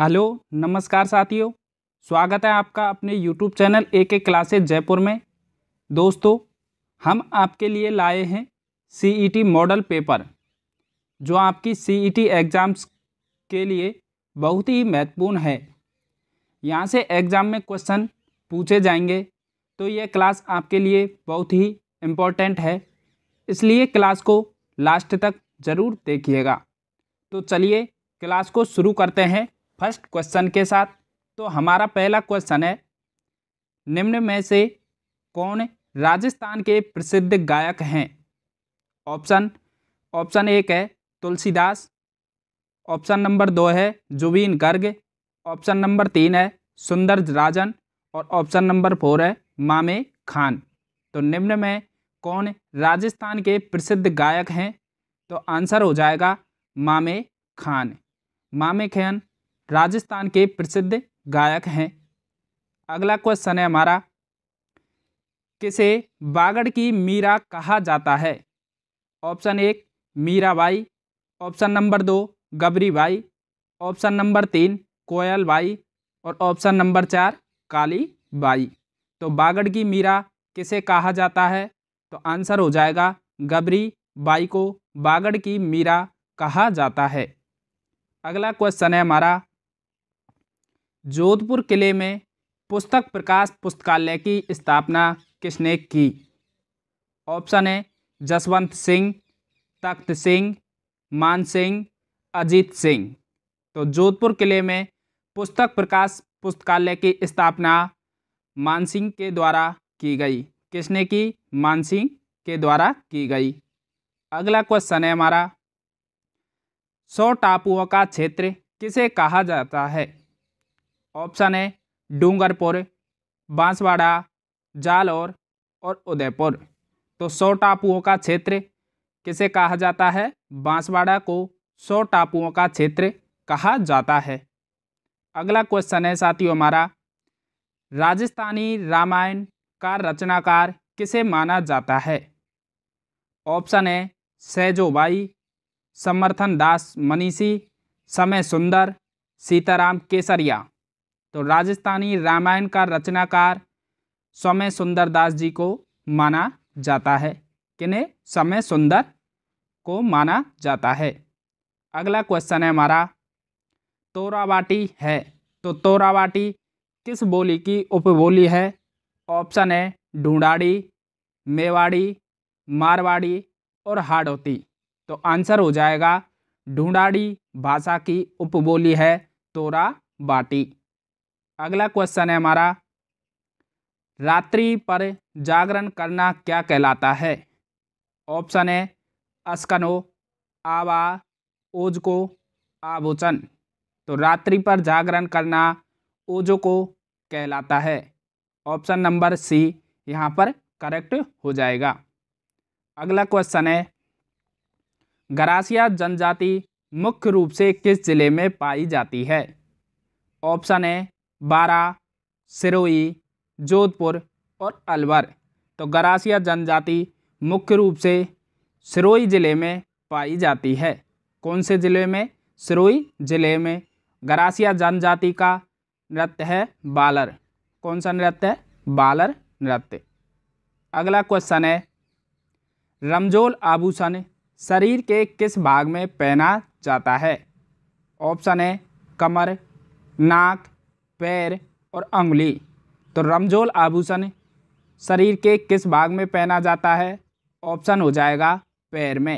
hello नमस्कार साथियों स्वागत है आपका अपने यूट्यूब चैनल ए के क्लासेज जयपुर में दोस्तों हम आपके लिए लाए हैं सीईटी मॉडल पेपर जो आपकी सीईटी एग्ज़ाम्स e के लिए बहुत ही महत्वपूर्ण है यहाँ से एग्ज़ाम में क्वेश्चन पूछे जाएंगे तो ये क्लास आपके लिए बहुत ही इम्पोर्टेंट है इसलिए क्लास को लास्ट तक ज़रूर देखिएगा तो चलिए क्लास को शुरू करते हैं फर्स्ट क्वेश्चन के साथ तो हमारा पहला क्वेश्चन है निम्न में से कौन राजस्थान के प्रसिद्ध गायक हैं ऑप्शन ऑप्शन एक है तुलसीदास ऑप्शन नंबर दो है जुबीन गर्ग ऑप्शन नंबर तीन है सुंदर राजन और ऑप्शन नंबर फोर है मामे खान तो निम्न में कौन राजस्थान के प्रसिद्ध गायक हैं तो आंसर हो जाएगा मामे खान मामे खान राजस्थान के प्रसिद्ध गायक हैं अगला क्वेश्चन है हमारा किसे बागड़ की मीरा कहा जाता है ऑप्शन एक मीराबाई ऑप्शन नंबर दो गबरी बाई ऑप्शन नंबर तीन कोयल बाई और ऑप्शन नंबर चार काली बाई तो बागड़ की मीरा किसे कहा जाता है तो आंसर हो जाएगा गबरी बाई को बागड़ की मीरा कहा जाता है अगला क्वेश्चन है हमारा जोधपुर किले में पुस्तक प्रकाश पुस्तकालय की स्थापना किसने की ऑप्शन है जसवंत सिंह तख्त सिंह मान सिंह अजीत सिंह तो जोधपुर किले में पुस्तक प्रकाश पुस्तकालय की स्थापना मानसिंह के द्वारा की गई किसने की मानसिंह के द्वारा की गई अगला क्वेश्चन है हमारा सौ टापुओं का क्षेत्र किसे कहा जाता है ऑप्शन है डूंगरपुर बांसवाड़ा जालौर और उदयपुर तो सौ टापुओं का क्षेत्र किसे कहा जाता है बांसवाड़ा को सौ टापुओं का क्षेत्र कहा जाता है अगला क्वेश्चन है साथियों हमारा राजस्थानी रामायण का रचनाकार किसे माना जाता है ऑप्शन है सैजोबाई समर्थन दास मनीषी समय सुंदर सीताराम केसरिया तो राजस्थानी रामायण का रचनाकार समय सुंदर दास जी को माना जाता है किन्हें समय सुंदर को माना जाता है अगला क्वेश्चन है हमारा तोरावाटी है तो तोरावाटी किस बोली की उपबोली है ऑप्शन है ढूंढाड़ी मेवाड़ी मारवाड़ी और हाडोती तो आंसर हो जाएगा ढूंढाड़ी भाषा की उपबोली है तोरा बाटी अगला क्वेश्चन है हमारा रात्रि पर जागरण करना क्या कहलाता है ऑप्शन है अस्कनो आवा ओज को तो रात्रि पर जागरण करना ओजो को कहलाता है ऑप्शन नंबर सी यहाँ पर करेक्ट हो जाएगा अगला क्वेश्चन है गरासिया जनजाति मुख्य रूप से किस जिले में पाई जाती है ऑप्शन है बारा सिरोही जोधपुर और अलवर तो गरासिया जनजाति मुख्य रूप से सिरोही ज़िले में पाई जाती है कौन से ज़िले में सिरोही ज़िले में गरासिया जनजाति का नृत्य है बालर कौन सा नृत्य है बालर नृत्य अगला क्वेश्चन है रमजोल आभूषण शरीर के किस भाग में पहना जाता है ऑप्शन है कमर नाक पैर और अंगुली तो रमजोल आभूषण शरीर के किस भाग में पहना जाता है ऑप्शन हो जाएगा पैर में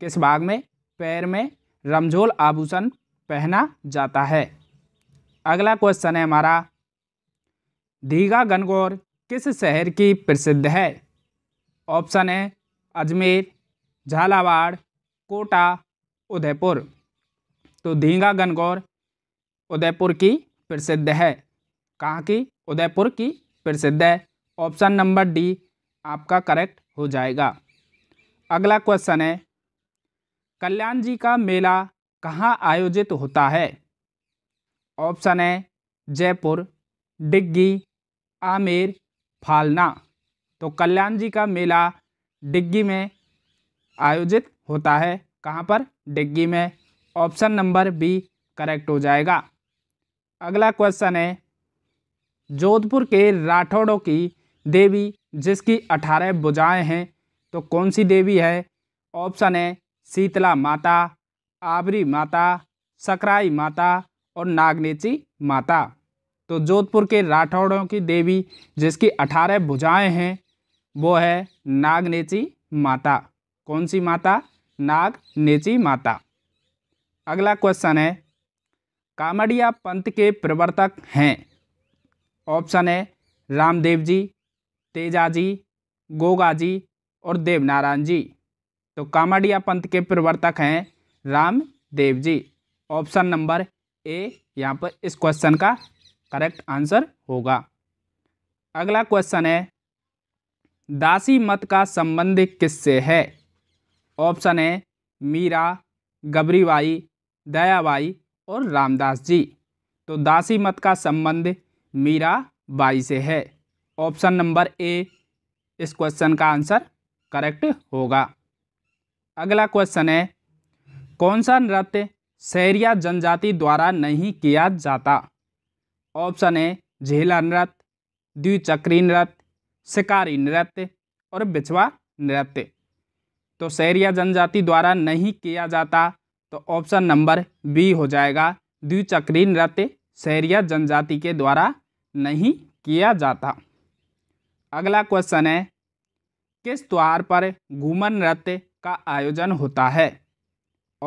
किस भाग में पैर में रमजोल आभूषण पहना जाता है अगला क्वेश्चन है हमारा धीघा गनगौर किस शहर की प्रसिद्ध है ऑप्शन है अजमेर झालावाड़ कोटा उदयपुर तो दीघा गनगौर उदयपुर की प्रसिद्ध है कहाँ की उदयपुर की प्रसिद्ध है ऑप्शन नंबर डी आपका करेक्ट हो जाएगा अगला क्वेश्चन है कल्याण जी का मेला कहाँ आयोजित होता है ऑप्शन है जयपुर डिग्गी आमेर फालना तो कल्याण जी का मेला डिग्गी में आयोजित होता है कहाँ पर डिग्गी में ऑप्शन नंबर बी करेक्ट हो जाएगा अगला क्वेश्चन है जोधपुर के राठौड़ों की देवी जिसकी अठारह बुझाएँ हैं तो कौन सी देवी है ऑप्शन है शीतला माता आबरी माता सकराई माता और नागनेची माता तो जोधपुर के राठौड़ों की देवी जिसकी अठारह भुजाएं हैं वो है नागनेची माता कौन सी माता नागनेची माता अगला क्वेश्चन है कामड़िया पंथ के प्रवर्तक हैं ऑप्शन है रामदेव जी तेजाजी गोगाजी और देवनारायण जी तो कामड़िया पंथ के प्रवर्तक हैं Ramdev ji option number A यहाँ पर इस क्वेश्चन का करेक्ट आंसर होगा अगला क्वेश्चन है दासी मत का संबंध किससे है ऑप्शन है मीरा गबरीबाई दयाबाई और रामदास जी तो दासी मत का संबंध मीरा बाई से है ऑप्शन नंबर ए इस क्वेश्चन का आंसर करेक्ट होगा अगला क्वेश्चन है कौन सा नृत्य शहरिया जनजाति द्वारा नहीं किया जाता ऑप्शन है झेला नृत्य द्विचक्री नृत्य शिकारी नृत्य और बिछवा नृत्य तो शहरिया जनजाति द्वारा नहीं किया जाता तो ऑप्शन नंबर बी हो जाएगा द्विचक्री नृत्य शहरिया जनजाति के द्वारा नहीं किया जाता अगला क्वेश्चन है किस त्यौहार पर घूमन नृत्य का आयोजन होता है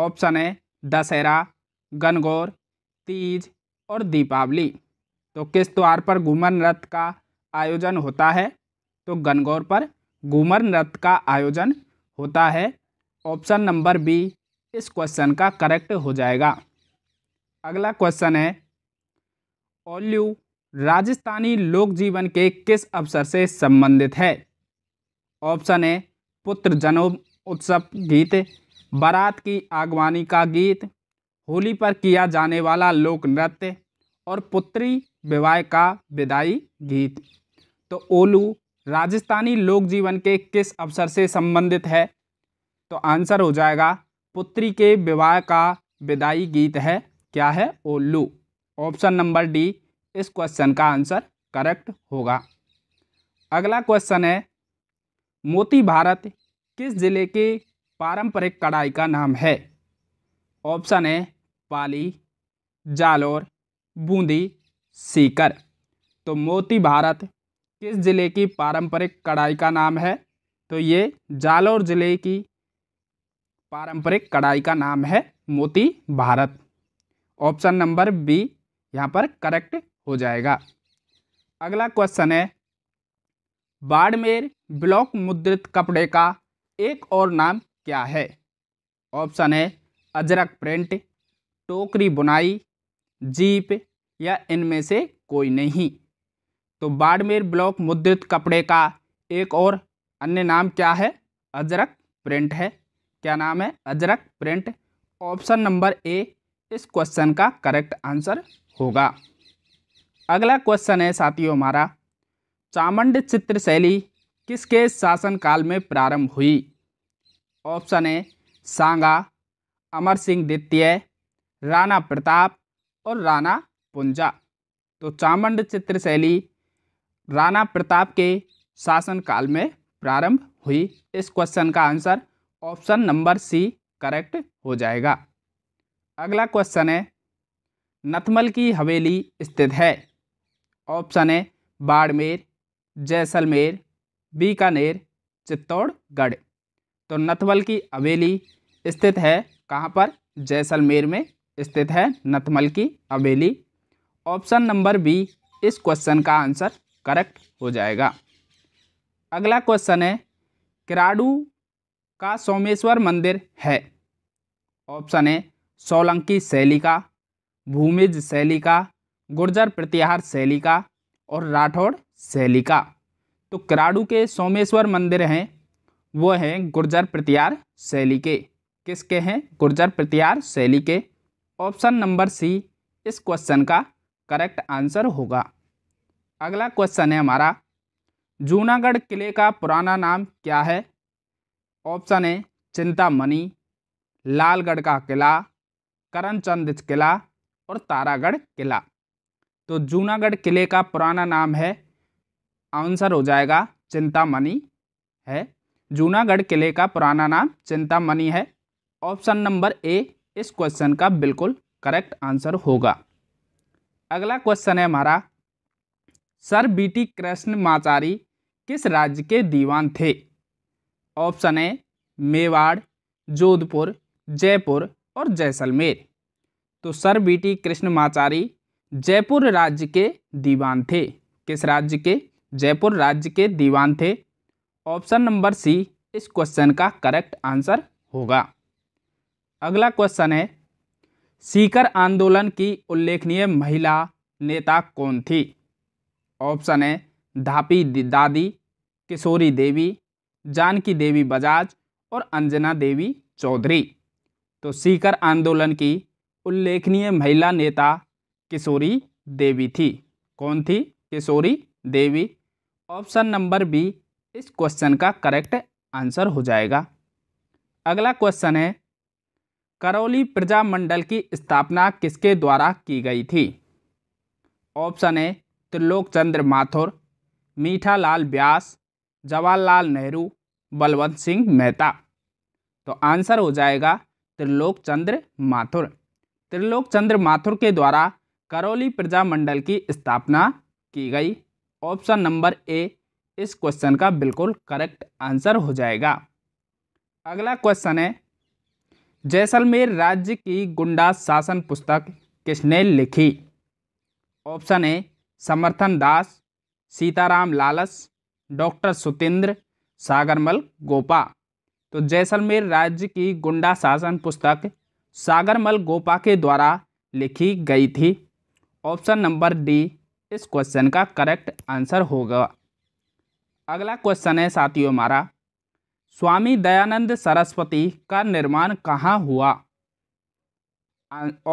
ऑप्शन है दशहरा गनगौर तीज और दीपावली तो किस त्यौहार पर घूमन नृत्य का आयोजन होता है तो गनगौर पर घूमर नृत्य का आयोजन होता है ऑप्शन नंबर बी इस क्वेश्चन का करेक्ट हो जाएगा अगला क्वेश्चन है ओल्यू राजस्थानी लोक जीवन के किस अवसर से संबंधित है ऑप्शन है पुत्र जन्म उत्सव गीत बारात की आगवानी का गीत होली पर किया जाने वाला लोक नृत्य और पुत्री विवाह का विदाई गीत तो ओलू राजस्थानी लोक जीवन के किस अवसर से संबंधित है तो आंसर हो जाएगा पुत्री के विवाह का विदाई गीत है क्या है ओल्लू ऑप्शन नंबर डी इस क्वेश्चन का आंसर करेक्ट होगा अगला क्वेश्चन है मोती भारत किस जिले के पारंपरिक कढ़ाई का नाम है ऑप्शन है पाली जालोर बूंदी सीकर तो मोती भारत किस ज़िले की पारंपरिक कढ़ाई का नाम है तो ये जालोर ज़िले की पारंपरिक कढ़ाई का नाम है मोती भारत ऑप्शन नंबर बी यहाँ पर करेक्ट हो जाएगा अगला क्वेश्चन है बाड़मेर ब्लॉक मुद्रित कपड़े का एक और नाम क्या है ऑप्शन है अजरक प्रिंट टोकरी बुनाई जीप या इनमें से कोई नहीं तो बाड़मेर ब्लॉक मुद्रित कपड़े का एक और अन्य नाम क्या है अजरक प्रिंट है क्या नाम है Ajrak print option number A इस क्वेश्चन का करेक्ट आंसर होगा अगला क्वेश्चन है साथियों हमारा चामंड चित्र शैली किसके शासनकाल में प्रारंभ हुई ऑप्शन ए सांगा अमर सिंह द्वितीय राणा प्रताप और राणा पुंजा तो चामंड चित्र शैली राणा प्रताप के शासनकाल में प्रारंभ हुई इस क्वेश्चन का answer option number C correct हो जाएगा अगला क्वेश्चन है नथमल की हवेली स्थित है ऑप्शन है बाड़मेर जैसलमेर बीकानेर चित्तौड़गढ़ तो नथमल की हवेली स्थित है कहाँ पर जैसलमेर में स्थित है नथमल की हवेली ऑप्शन नंबर बी इस क्वेश्चन का आंसर करेक्ट हो जाएगा अगला क्वेश्चन है किराडू का सोमेश्वर मंदिर है ऑप्शन ए सोलंकी शैली का भूमिज शैली का गुर्जर प्रतिहार शैली का और राठौड़ शैली का तो कराड़ू के सोमेश्वर मंदिर हैं वो हैं गुर्जर प्रत्यार शैली के किसके हैं गुर्जर प्रत्यार शैली के ऑप्शन नंबर सी इस क्वेश्चन का करेक्ट आंसर होगा अगला क्वेश्चन है हमारा जूनागढ़ किले का पुराना नाम क्या है ऑप्शन है चिंतामणि लालगढ़ का किला करणचंद किला और तारागढ़ किला तो जूनागढ़ किले का पुराना नाम है आंसर हो जाएगा चिंतामणि है जूनागढ़ किले का पुराना नाम चिंतामणि है ऑप्शन नंबर ए इस क्वेश्चन का बिल्कुल करेक्ट आंसर होगा अगला क्वेश्चन है हमारा सर बीटी कृष्ण माचारी किस राज्य के दीवान थे ऑप्शन है मेवाड़ जोधपुर जयपुर और जैसलमेर तो सर बीटी कृष्णमाचारी जयपुर राज्य के दीवान थे किस राज्य के जयपुर राज्य के दीवान थे ऑप्शन नंबर सी इस क्वेश्चन का करेक्ट आंसर होगा अगला क्वेश्चन है सीकर आंदोलन की उल्लेखनीय महिला नेता कौन थी ऑप्शन है धापी दादी किशोरी देवी जानकी देवी बजाज और अंजना देवी चौधरी तो सीकर आंदोलन की उल्लेखनीय महिला नेता किशोरी देवी थी कौन थी Kishori Devi option number B इस क्वेश्चन का करेक्ट आंसर हो जाएगा अगला क्वेश्चन है करौली प्रजा मंडल की स्थापना किसके द्वारा की गई थी ऑप्शन है त्रिलोक चंद्र माथुर मीठा लाल व्यास जवाहरलाल नेहरू बलवंत सिंह मेहता तो आंसर हो जाएगा त्रिलोक चंद्र माथुर त्रिलोक चंद्र माथुर के द्वारा करौली प्रजा मंडल की स्थापना की गई ऑप्शन नंबर ए इस क्वेश्चन का बिल्कुल करेक्ट आंसर हो जाएगा अगला क्वेश्चन है जैसलमेर राज्य की गुंडा शासन पुस्तक किसने लिखी option A Samarthan Das Sitaram Lalas doctor Sutendra Sagarmal Gopa तो जैसलमेर राज्य की गुंडा शासन पुस्तक सागरमल गोपा के द्वारा लिखी गई थी ऑप्शन नंबर डी इस क्वेश्चन का करेक्ट आंसर होगा अगला क्वेश्चन है साथियों हमारा स्वामी दयानंद सरस्वती का निर्माण कहाँ हुआ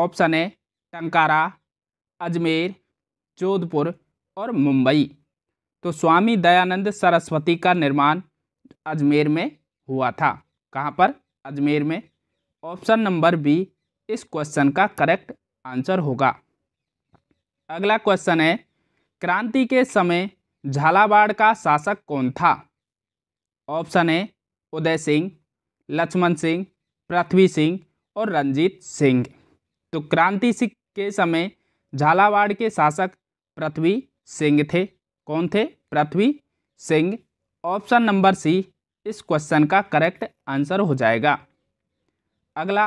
ऑप्शन है टंकारा अजमेर जोधपुर और मुंबई तो स्वामी दयानंद सरस्वती का निर्माण अजमेर में हुआ था कहाँ पर अजमेर में ऑप्शन नंबर बी इस क्वेश्चन का करेक्ट आंसर होगा अगला क्वेश्चन है क्रांति के समय झालावाड़ का शासक कौन था ऑप्शन है उदय सिंह लक्ष्मण सिंह पृथ्वी सिंह और रंजीत सिंह तो क्रांति के समय झालावाड़ के शासक पृथ्वी सिंह थे कौन थे Prithvi Singh option number C इस क्वेश्चन का करेक्ट आंसर हो जाएगा अगला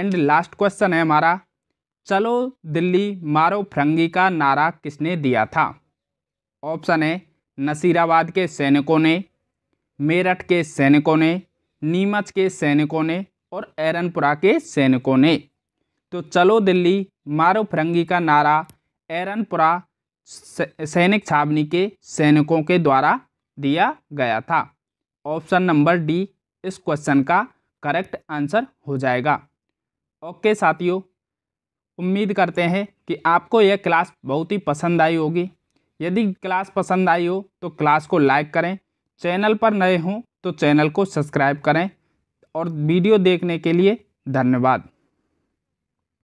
एंड लास्ट क्वेश्चन है हमारा चलो दिल्ली मारो फ्रंगी का नारा किसने दिया था ऑप्शन है नसीराबाद के सैनिकों ने मेरठ के सैनिकों ने नीमच के सैनिकों ने और एरनपुरा के सैनिकों ने तो चलो दिल्ली मारो फ्रंगी का नारा एरनपुरा सैनिक छावनी के सैनिकों के द्वारा दिया गया था ऑप्शन नंबर डी इस क्वेश्चन का करेक्ट आंसर हो जाएगा ओके साथियों उम्मीद करते हैं कि आपको यह क्लास बहुत ही पसंद आई होगी यदि क्लास पसंद आई हो तो क्लास को लाइक करें चैनल पर नए हों तो चैनल को सब्सक्राइब करें और वीडियो देखने के लिए धन्यवाद